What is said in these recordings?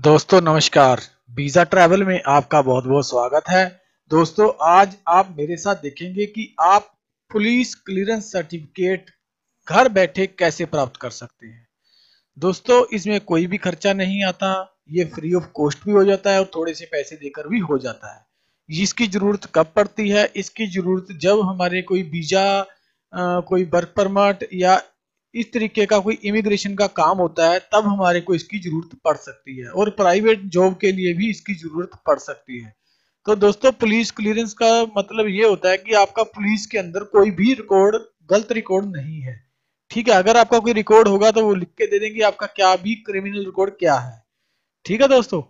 दोस्तों नमस्कार visa travel में आपका बहुत बहुत स्वागत है दोस्तों आज आप मेरे साथ देखेंगे कि आप पुलिस क्लीयरेंस सर्टिफिकेट घर बैठे कैसे प्राप्त कर सकते हैं दोस्तों इसमें कोई भी खर्चा नहीं आता ये फ्री ऑफ कॉस्ट भी हो जाता है और थोड़े से पैसे देकर भी हो जाता है इसकी जरूरत कब पड़ती है इसकी जरूरत जब हमारे कोई वीजा कोई वर्क परमिट या इस तरीके का कोई इमिग्रेशन का काम होता है तब हमारे को इसकी जरूरत पड़ सकती है और प्राइवेट जॉब के लिए भी इसकी जरूरत पड़ सकती है तो दोस्तों पुलिस क्लियरेंस का मतलब ये होता है कि आपका पुलिस के अंदर कोई भी रिकॉर्ड गलत रिकॉर्ड नहीं है ठीक है अगर आपका कोई रिकॉर्ड होगा तो वो लिख के दे देंगे आपका क्या भी क्रिमिनल रिकॉर्ड क्या है ठीक है दोस्तों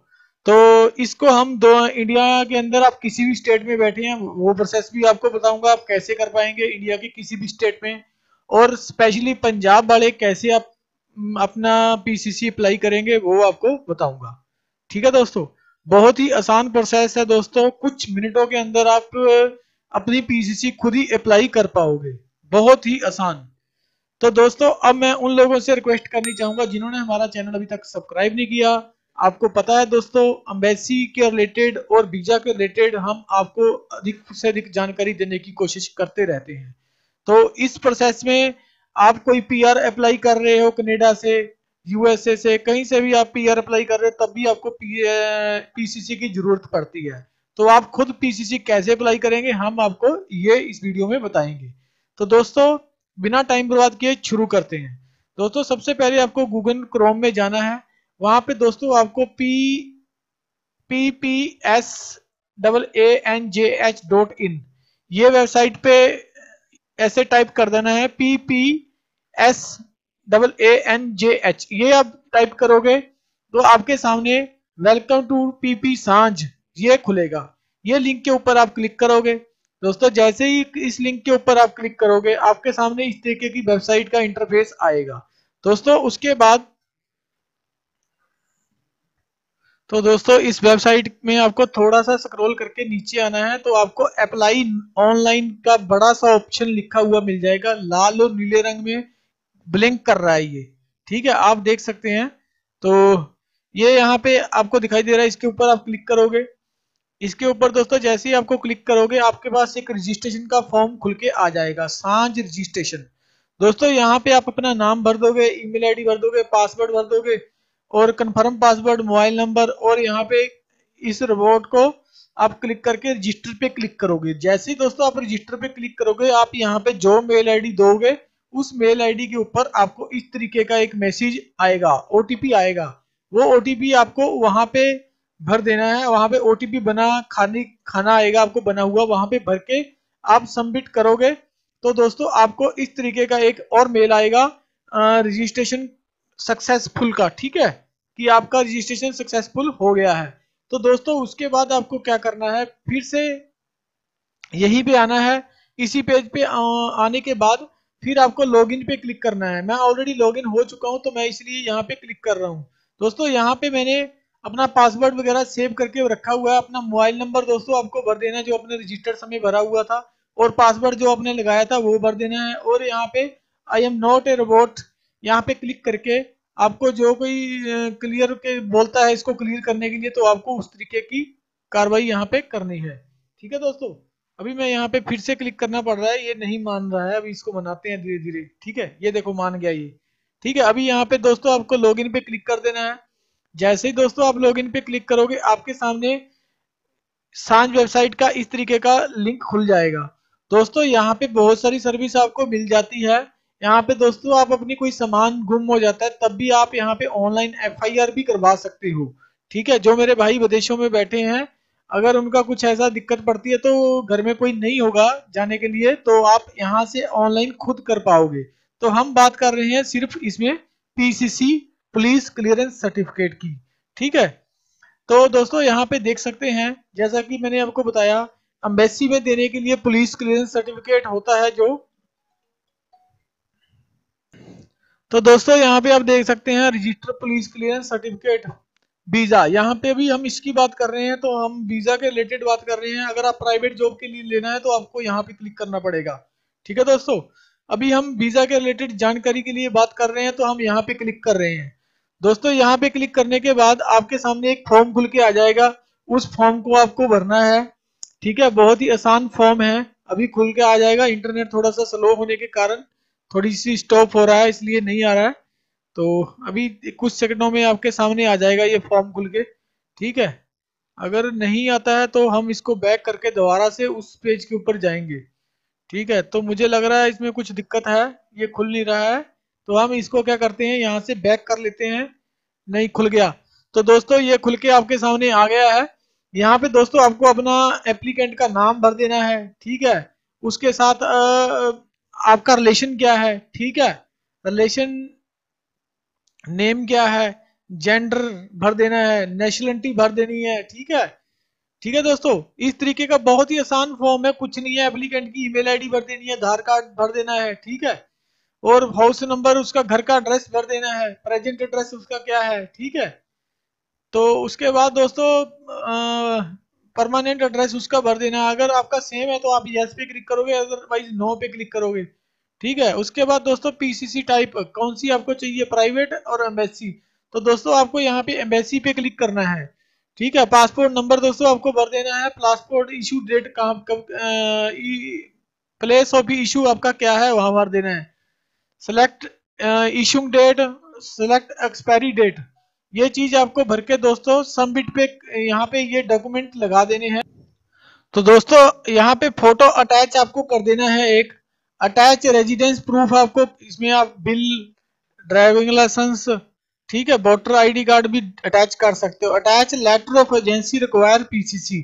तो इसको हम दो इंडिया के अंदर आप किसी भी स्टेट में बैठे हैं वो प्रोसेस भी आपको बताऊंगा आप कैसे कर पाएंगे इंडिया के किसी भी स्टेट में और स्पेशली पंजाब वाले कैसे आप अपना पीसीसी अप्लाई करेंगे वो आपको बताऊंगा ठीक है दोस्तों बहुत ही आसान प्रोसेस है दोस्तों कुछ मिनटों के अंदर आप अपनी पीसीसी खुद ही अप्लाई कर पाओगे बहुत ही आसान तो दोस्तों अब मैं उन लोगों से रिक्वेस्ट करनी चाहूंगा जिन्होंने हमारा चैनल अभी तक सब्सक्राइब नहीं किया आपको पता है दोस्तों अम्बेसी के रिलेटेड और वीजा के रिलेटेड हम आपको अधिक से अधिक जानकारी देने की कोशिश करते रहते हैं तो इस प्रोसेस में आप कोई पीआर अप्लाई कर रहे हो कनेडा से यूएसए से कहीं से भी आप पीआर अप्लाई कर रहे हो तब भी आपको पीसीसी की जरूरत पड़ती है तो आप खुद पीसीसी कैसे अप्लाई करेंगे हम आपको ये इस वीडियो में बताएंगे तो दोस्तों बिना टाइम बर्बाद किए शुरू करते हैं दोस्तों सबसे पहले आपको गूगल क्रोम में जाना है वहां पे दोस्तों आपको P P P S double A N J H dot in ये वेबसाइट पे ऐसे टाइप कर देना है P P S double A N J H ये आप टाइप करोगे तो आपके सामने वेलकम टू पीपी सांझ ये खुलेगा ये लिंक के ऊपर आप क्लिक करोगे दोस्तों जैसे ही इस लिंक के ऊपर आप क्लिक करोगे आपके सामने इस तरीके की वेबसाइट का इंटरफेस आएगा दोस्तों उसके बाद तो दोस्तों इस वेबसाइट में आपको थोड़ा सा स्क्रॉल करके नीचे आना है तो आपको अप्लाई ऑनलाइन का बड़ा सा ऑप्शन लिखा हुआ मिल जाएगा लाल और नीले रंग में ब्लिंक कर रहा है ये ठीक है आप देख सकते हैं तो ये यहाँ पे आपको दिखाई दे रहा है इसके ऊपर आप क्लिक करोगे इसके ऊपर दोस्तों जैसे ही आपको क्लिक करोगे आपके पास एक रजिस्ट्रेशन का फॉर्म खुल के आ जाएगा सांझ रजिस्ट्रेशन दोस्तों यहाँ पे आप अपना नाम भर दोगे ईमेल आईडी भर दोगे पासवर्ड भर दोगे और कंफर्म पासवर्ड मोबाइल नंबर और यहाँ पे इस रिपोर्ट को आप क्लिक करके रजिस्टर पे क्लिक करोगे जैसे ही दोस्तों आप रजिस्टर पे क्लिक करोगे आप यहाँ पे जो मेल आईडी दोगे उस मेल आईडी के ऊपर आपको इस तरीके का एक मैसेज आएगा ओटीपी आएगा वो ओटीपी आपको वहां पे भर देना है वहां पे ओटीपी बना खाने खाना आएगा आपको बना हुआ वहां पे भर के आप सबमिट करोगे तो दोस्तों आपको इस तरीके का एक और मेल आएगा रजिस्ट्रेशन सक्सेसफुल का ठीक है कि आपका रजिस्ट्रेशन सक्सेसफुल हो गया है तो दोस्तों उसके बाद आपको क्या करना है फिर से यही पे आना है इसी पेज पे आने के बाद फिर आपको लॉगिन पे क्लिक करना है मैं ऑलरेडी लॉगिन हो चुका हूं तो मैं इसलिए यहाँ पे क्लिक कर रहा हूँ दोस्तों यहाँ पे मैंने अपना पासवर्ड वगैरह सेव करके रखा हुआ है अपना मोबाइल नंबर दोस्तों आपको भर देना है जो अपने रजिस्टर समय भरा हुआ था और पासवर्ड जो आपने लगाया था वो भर देना है और यहाँ पे I am not a robot यहाँ पे क्लिक करके आपको जो कोई क्लियर के बोलता है इसको क्लियर करने के लिए तो आपको उस तरीके की कार्रवाई यहाँ पे करनी है ठीक है दोस्तों अभी मैं यहाँ पे फिर से क्लिक करना पड़ रहा है ये नहीं मान रहा है अभी इसको मनाते हैं धीरे धीरे ठीक है ये देखो मान गया ये ठीक है अभी यहाँ पे दोस्तों आपको लॉग पे क्लिक कर देना है जैसे ही दोस्तों आप लॉग पे क्लिक करोगे आपके सामने सांझ वेबसाइट का इस तरीके का लिंक खुल जाएगा दोस्तों यहाँ पे बहुत सारी सर्विस आपको मिल जाती है यहाँ पे दोस्तों आप अपनी कोई सामान गुम हो जाता है तब भी आप यहाँ पे ऑनलाइन एफआईआर भी करवा सकते हो ठीक है जो मेरे भाई विदेशों में बैठे हैं अगर उनका कुछ ऐसा दिक्कत पड़ती है तो घर में कोई नहीं होगा जाने के लिए तो आप यहाँ से ऑनलाइन खुद कर पाओगे तो हम बात कर रहे हैं सिर्फ इसमें पीसीसी पुलिस क्लियरेंस सर्टिफिकेट की ठीक है तो दोस्तों यहाँ पे देख सकते हैं जैसा कि मैंने आपको बताया अम्बेसी में देने के लिए पुलिस क्लियरेंस सर्टिफिकेट होता है जो तो दोस्तों यहाँ पे आप देख सकते हैं register police clearance certificate visa यहाँ पे भी हम इसकी बात कर रहे हैं तो हम वीजा के रिलेटेड बात कर रहे हैं अगर आप प्राइवेट जॉब के लिए लेना है तो आपको यहाँ पे क्लिक करना पड़ेगा ठीक है दोस्तों अभी हम वीजा के रिलेटेड जानकारी के लिए बात कर रहे हैं तो हम यहाँ पे क्लिक कर रहे हैं दोस्तों यहाँ पे क्लिक करने के बाद आपके सामने एक फॉर्म खुल के आ जाएगा उस फॉर्म को आपको भरना है ठीक है बहुत ही आसान फॉर्म है अभी खुल के आ जाएगा इंटरनेट थोड़ा सा स्लो होने के कारण थोड़ी सी स्टॉप हो रहा है इसलिए नहीं आ रहा है तो अभी कुछ सेकंडों में आपके सामने आ जाएगा ये फॉर्म खुल के ठीक है अगर नहीं आता है तो हम इसको बैक करके दोबारा से उस पेज के ऊपर जाएंगे ठीक है तो मुझे लग रहा है इसमें कुछ दिक्कत है ये खुल नहीं रहा है तो हम इसको क्या करते हैं यहाँ से बैक कर लेते हैं नहीं खुल गया तो दोस्तों ये खुल के आपके सामने आ गया है यहाँ पे दोस्तों आपको अपना एप्लीकेंट का नाम भर देना है ठीक है उसके साथ आ, आपका रिलेशन क्या है ठीक है रिलेशन नेम क्या है जेंडर भर देना है नेशनलिटी भर देनी है ठीक है ठीक है दोस्तों इस तरीके का बहुत ही आसान फॉर्म है कुछ नहीं है एप्लीकेंट की ईमेल आईडी भर देनी है आधार कार्ड भर देना है ठीक है और हाउस नंबर उसका घर का एड्रेस भर देना है प्रेजेंट एड्रेस उसका क्या है ठीक है तो उसके बाद दोस्तों परमानेंट एड्रेस उसका भर देना अगर आपका सेम है तो आप यस पे क्लिक करोगे अदरवाइज नो पे क्लिक करोगे ठीक है उसके बाद दोस्तों पीसीसी टाइप कौन सी आपको चाहिए प्राइवेट और एम्बेसी तो दोस्तों आपको यहाँ पे एम्बेसी पे क्लिक करना है ठीक है पासपोर्ट नंबर दोस्तों आपको भर देना है पासपोर्ट इशू डेट कहाँ कब प्लेस ऑफ इशू आपका क्या है वहां भर देना है select issue date select expiry date ये चीज आपको भर के दोस्तों सबमिट पे यहाँ पे ये डॉक्यूमेंट लगा देने हैं तो दोस्तों यहाँ पे फोटो अटैच आपको कर देना है एक अटैच रेजिडेंस प्रूफ आपको इसमें आप बिल ड्राइविंग लाइसेंस ठीक है वोटर आईडी कार्ड भी अटैच कर सकते हो attach letter of agency require PCC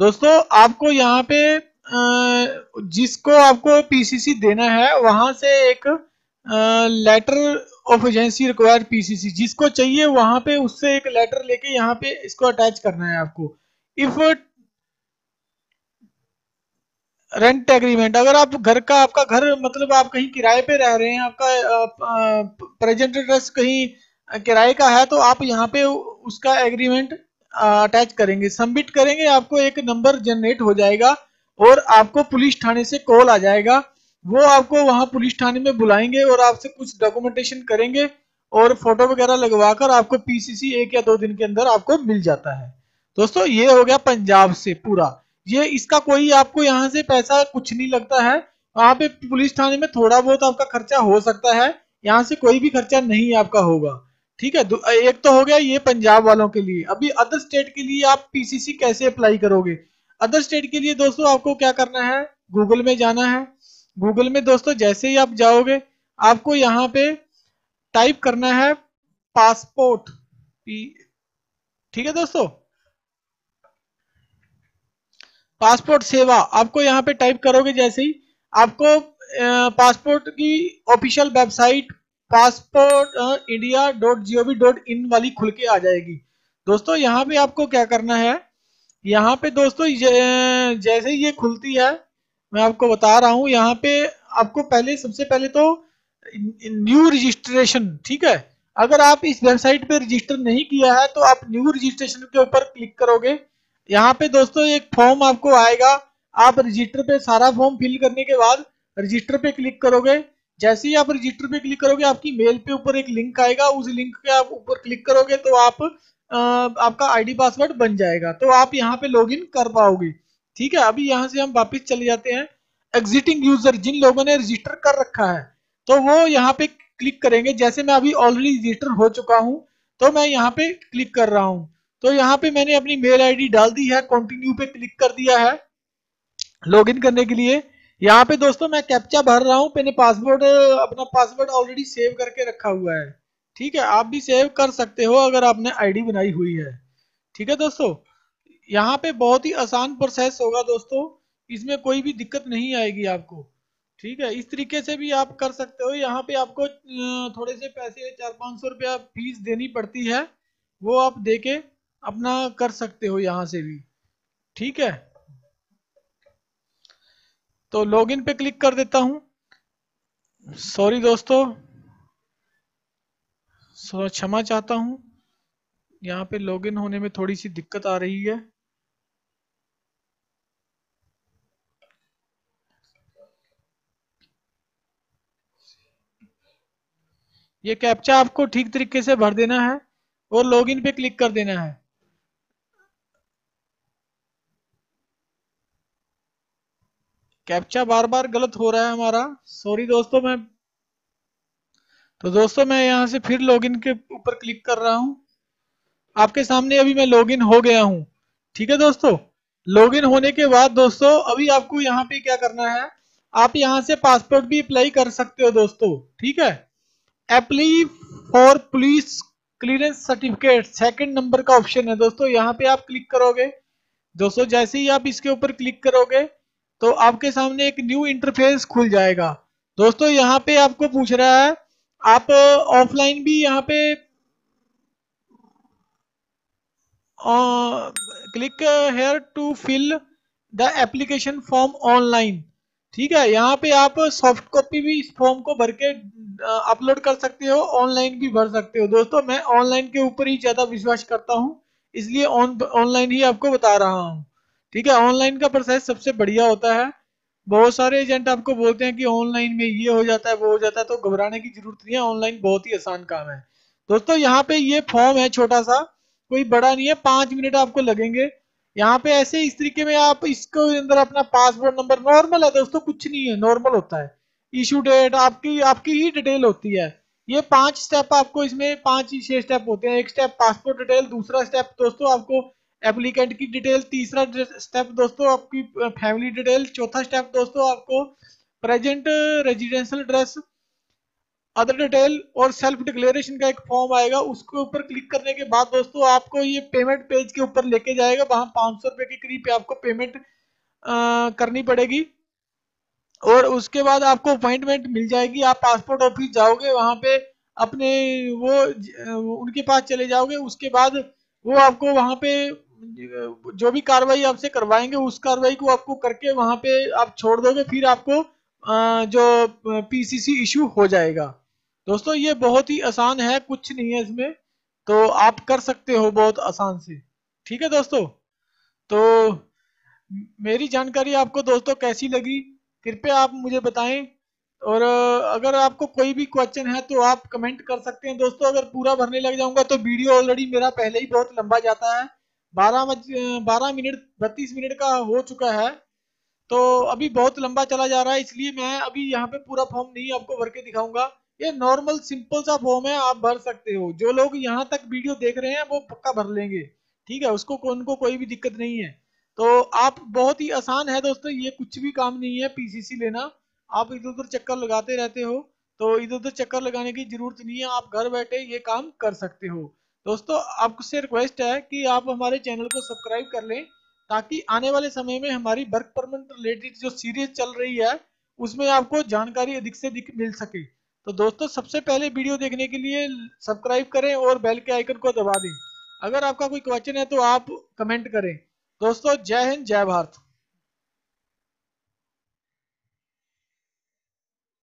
दोस्तों आपको यहाँ पे जिसको आपको पीसीसी देना है वहां से एक letter of agency require PCC जिसको चाहिए वहां पे उससे एक लेटर लेके यहाँ पे इसको अटैच करना है आपको इफ रेंट एग्रीमेंट अगर आप घर का आपका घर मतलब आप कहीं किराए पे रह रहे हैं आपका प्रेजेंट एड्रेस कहीं किराए का है तो आप यहाँ पे उसका एग्रीमेंट अटैच करेंगे सबमिट करेंगे आपको एक नंबर जनरेट हो जाएगा और आपको पुलिस थाने से कॉल आ जाएगा वो आपको वहां पुलिस थाने में बुलाएंगे और आपसे कुछ डॉक्यूमेंटेशन करेंगे और फोटो वगैरह लगवा कर आपको पीसीसी एक या दो दिन के अंदर आपको मिल जाता है दोस्तों ये हो गया पंजाब से पूरा ये इसका कोई आपको यहाँ से पैसा कुछ नहीं लगता है वहां पे पुलिस थाने में थोड़ा बहुत आपका खर्चा हो सकता है यहाँ से कोई भी खर्चा नहीं आपका होगा ठीक है एक तो हो गया ये पंजाब वालों के लिए अभी अदर स्टेट के लिए आप पीसीसी कैसे अप्लाई करोगे अदर स्टेट के लिए दोस्तों आपको क्या करना है गूगल में जाना है गूगल में दोस्तों जैसे ही आप जाओगे आपको यहाँ पे टाइप करना है पासपोर्ट ठीक है दोस्तों पासपोर्ट सेवा आपको यहाँ पे टाइप करोगे जैसे ही आपको पासपोर्ट की official website passport India dot G O V dot in वाली खुल के आ जाएगी दोस्तों यहाँ पे आपको क्या करना है यहाँ पे दोस्तों जैसे ही ये खुलती है मैं आपको बता रहा हूँ यहाँ पे आपको पहले सबसे पहले तो न्यू रजिस्ट्रेशन ठीक है अगर आप इस वेबसाइट पे रजिस्टर नहीं किया है तो आप न्यू रजिस्ट्रेशन के ऊपर क्लिक करोगे यहाँ पे दोस्तों एक फॉर्म आपको आएगा आप रजिस्टर पे सारा फॉर्म फिल करने के बाद रजिस्टर पे क्लिक करोगे जैसे ही आप रजिस्टर पे क्लिक करोगे आपकी मेल पे ऊपर एक लिंक आएगा उस लिंक पे आप ऊपर क्लिक करोगे तो आप आ, आपका आईडी पासवर्ड बन जाएगा तो आप यहाँ पे लॉगिन कर पाओगे ठीक है अभी यहाँ से हम वापस चले जाते हैं एग्जिटिंग यूजर जिन लोगों ने रजिस्टर कर रखा है तो वो यहाँ पे क्लिक करेंगे जैसे मैं अभी ऑलरेडी रजिस्टर हो चुका हूँ तो मैं यहाँ पे क्लिक कर रहा हूँ तो यहाँ पे मैंने अपनी मेल आईडी डाल दी है कंटिन्यू पे क्लिक कर दिया है लॉगिन करने के लिए यहाँ पे दोस्तों मैं कैप्चा भर रहा हूँ मैंने पासवर्ड अपना पासवर्ड ऑलरेडी सेव करके रखा हुआ है ठीक है आप भी सेव कर सकते हो अगर आपने आईडी बनाई हुई है ठीक है दोस्तों यहाँ पे बहुत ही आसान प्रोसेस होगा दोस्तों इसमें कोई भी दिक्कत नहीं आएगी आपको ठीक है इस तरीके से भी आप कर सकते हो यहाँ पे आपको थोड़े से पैसे चार पाँच सौ रुपया फीस देनी पड़ती है वो आप दे के अपना कर सकते हो यहाँ से भी ठीक है तो लॉगिन पे क्लिक कर देता हूँ सॉरी दोस्तों क्षमा चाहता हूँ यहाँ पे लॉगिन होने में थोड़ी सी दिक्कत आ रही है ये कैप्चा आपको ठीक तरीके से भर देना है और लॉगिन पे क्लिक कर देना है कैप्चा बार बार गलत हो रहा है हमारा सॉरी दोस्तों मैं तो दोस्तों मैं यहाँ से फिर लॉगिन के ऊपर क्लिक कर रहा हूं आपके सामने अभी मैं लॉगिन हो गया हूँ ठीक है दोस्तों लॉगिन होने के बाद दोस्तों अभी आपको यहाँ पे क्या करना है आप यहाँ से पासपोर्ट भी अप्लाई कर सकते हो दोस्तों ठीक है apply for police clearance certificate second number का ऑप्शन है दोस्तों यहाँ पे आप क्लिक करोगे दोस्तों जैसे ही आप इसके ऊपर क्लिक करोगे तो आपके सामने एक न्यू इंटरफेस खुल जाएगा दोस्तों यहाँ पे आपको पूछ रहा है आप ऑफलाइन uh, भी यहाँ पे click here to fill the application form online ठीक है यहाँ पे आप सॉफ्ट कॉपी भी इस फॉर्म को भर के अपलोड कर सकते हो ऑनलाइन भी भर सकते हो दोस्तों मैं ऑनलाइन के ऊपर ही ज़्यादा विश्वास करता हूँ इसलिए ऑनलाइन ही आपको बता रहा हूँ ठीक है ऑनलाइन का प्रोसेस सबसे बढ़िया होता है बहुत सारे एजेंट आपको बोलते हैं कि ऑनलाइन में ये हो जाता है वो हो जाता है तो घबराने की जरूरत नहीं है ऑनलाइन बहुत ही आसान काम है दोस्तों यहाँ पे ये फॉर्म है छोटा सा कोई बड़ा नहीं है पांच मिनट आपको लगेंगे यहाँ पे ऐसे इस तरीके में आप इसको अंदर अपना पासवर्ड नंबर नॉर्मल है दोस्तों कुछ नहीं है नॉर्मल होता है इशू डेट आपकी आपकी ही डिटेल होती है ये पांच स्टेप आपको इसमें पांच ही छह स्टेप होते हैं एक स्टेप पासपोर्ट डिटेल दूसरा स्टेप दोस्तों आपको एप्लीकेंट की डिटेल तीसरा स्टेप दोस्तों आपकी फैमिली डिटेल चौथा स्टेप दोस्तों आपको present residential address other detail और सेल्फ डिक्लेरेशन का एक फॉर्म आएगा उसके ऊपर क्लिक करने के बाद दोस्तों आपको ये पेमेंट पेज के ऊपर लेके जाएगा वहां पांच सौ रुपए के करीब आपको पेमेंट आ, करनी पड़ेगी और उसके बाद आपको अपॉइंटमेंट मिल जाएगी आप पासपोर्ट ऑफिस जाओगे वहां पे अपने वो उनके पास चले जाओगे उसके बाद वो आपको वहां पे जो भी कार्रवाई आपसे करवाएंगे उस कार्रवाई को आपको करके वहां पे आप छोड़ दोगे फिर आपको जो पीसीसी इशू हो जाएगा दोस्तों ये बहुत ही आसान है कुछ नहीं है इसमें तो आप कर सकते हो बहुत आसान से ठीक है दोस्तों तो मेरी जानकारी आपको दोस्तों कैसी लगी कृपया आप मुझे बताएं और अगर आपको कोई भी क्वेश्चन है तो आप कमेंट कर सकते हैं दोस्तों अगर पूरा भरने लग जाऊंगा तो वीडियो ऑलरेडी मेरा पहले ही बहुत लंबा जाता है बारह बारह मिनट बत्तीस मिनट का हो चुका है तो अभी बहुत लंबा चला जा रहा है इसलिए मैं अभी यहाँ पे पूरा फॉर्म नहीं आपको भर के दिखाऊंगा ये नॉर्मल सिंपल सा फॉर्म है आप भर सकते हो जो लोग यहाँ तक वीडियो देख रहे हैं वो पक्का भर लेंगे ठीक है उसको उनको कोई भी दिक्कत नहीं है तो आप बहुत ही आसान है दोस्तों ये कुछ भी काम नहीं है पीसीसी लेना आप इधर उधर चक्कर लगाते रहते हो तो इधर उधर चक्कर लगाने की जरूरत नहीं है आप घर बैठे ये काम कर सकते हो दोस्तों आपसे रिक्वेस्ट है कि आप हमारे चैनल को सब्सक्राइब कर लें ताकि आने वाले समय में हमारी वर्क परमिट रिलेटेड जो सीरीज चल रही है उसमें आपको जानकारी अधिक से अधिक मिल सके तो दोस्तों सबसे पहले वीडियो देखने के लिए सब्सक्राइब करें और बेल के आइकन को दबा दें अगर आपका कोई क्वेश्चन है तो आप कमेंट करें दोस्तों जय हिंद जय भारत